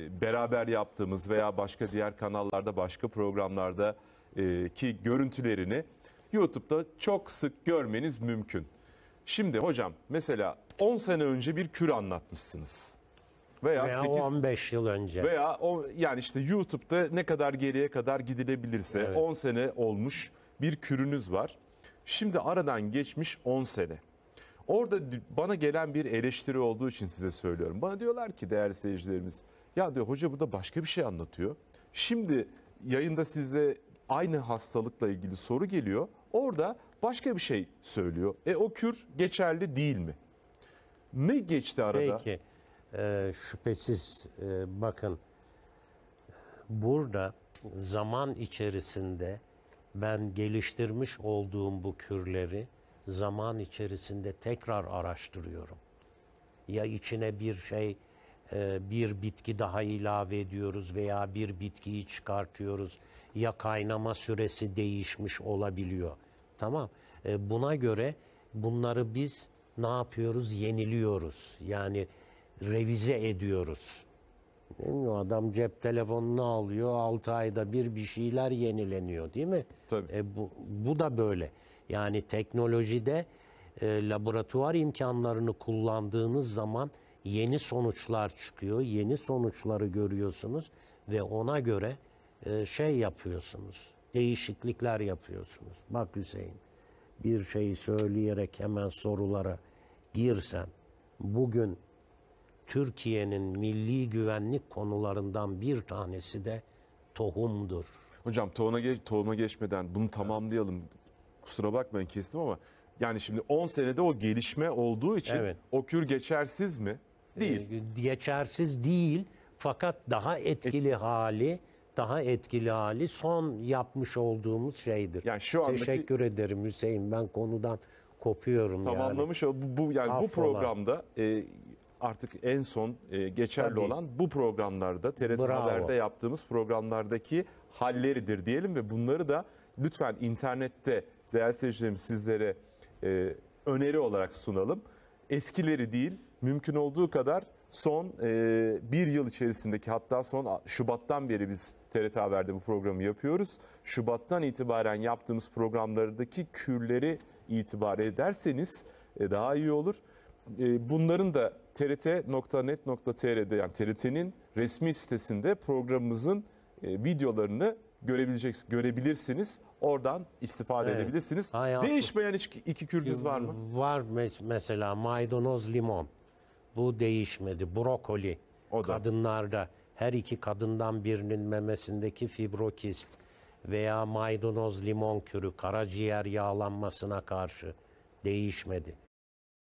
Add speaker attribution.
Speaker 1: E, beraber yaptığımız veya başka diğer kanallarda, başka programlarda e, ki görüntülerini YouTube'da çok sık görmeniz mümkün. Şimdi hocam mesela 10 sene önce bir kür anlatmışsınız. Veya, veya 8, 15 yıl önce. Veya o, yani işte YouTube'da ne kadar geriye kadar gidilebilirse evet. 10 sene olmuş bir kürünüz var. Şimdi aradan geçmiş 10 sene. Orada bana gelen bir eleştiri olduğu için size söylüyorum. Bana diyorlar ki değerli seyircilerimiz ya diyor hoca burada başka bir şey anlatıyor. Şimdi yayında size aynı hastalıkla ilgili soru geliyor. Orada başka bir şey söylüyor. E o kür geçerli değil mi? Ne geçti arada? Peki e, şüphesiz
Speaker 2: e, bakın burada zaman içerisinde ben geliştirmiş olduğum bu kürleri zaman içerisinde tekrar araştırıyorum. Ya içine bir şey, e, bir bitki daha ilave ediyoruz veya bir bitkiyi çıkartıyoruz. Ya kaynama süresi değişmiş olabiliyor. Tamam. E, buna göre bunları biz ne yapıyoruz? Yeniliyoruz. Yani revize ediyoruz. Değil mi? Adam cep telefonunu alıyor. 6 ayda bir bir şeyler yenileniyor değil mi? Tabii. E, bu, bu da böyle. Yani teknolojide e, laboratuvar imkanlarını kullandığınız zaman yeni sonuçlar çıkıyor. Yeni sonuçları görüyorsunuz ve ona göre e, şey yapıyorsunuz. Değişiklikler yapıyorsunuz. Bak Hüseyin bir şeyi söyleyerek hemen sorulara girsen bugün Türkiye'nin milli güvenlik
Speaker 1: konularından bir tanesi de tohumdur. Hocam tohuma, geç, tohuma geçmeden bunu tamamlayalım kusura bakmayın kestim ama yani şimdi 10 senede o gelişme olduğu için Evet. o kür geçersiz mi? Değil.
Speaker 2: E, geçersiz değil fakat daha etkili hali daha etkili hali son yapmış olduğumuz şeydir. Yani şu andaki- Teşekkür ederim Hüseyin ben konudan kopuyorum Tamamlamış
Speaker 1: o- bu, bu yani bu programda e, artık en son e, geçerli Tabii. olan bu programlarda TRT Bravo. Haber'de yaptığımız programlardaki halleridir diyelim ve bunları da lütfen internette değerli seyircilerim sizlere e, öneri olarak sunalım. Eskileri değil, mümkün olduğu kadar son e, bir yıl içerisindeki hatta son Şubat'tan beri biz TRT Haber'de bu programı yapıyoruz. Şubat'tan itibaren yaptığımız programlardaki kürleri itibar ederseniz e, daha iyi olur. E, bunların da trt.net.tr'de yani TRT'nin resmi sitesinde programımızın e, videolarını görebileceksiniz, görebilirsiniz. Oradan istifade Evet. edebilirsiniz. Ay, Değişmeyen hiç iki kürdünüz var mı? Var
Speaker 2: mesela maydanoz limon. Bu değişmedi. Brokoli. O da. Kadınlarda her iki kadından birinin memesindeki fibrokist veya maydanoz limon kürü karaciğer yağlanmasına karşı değişmedi.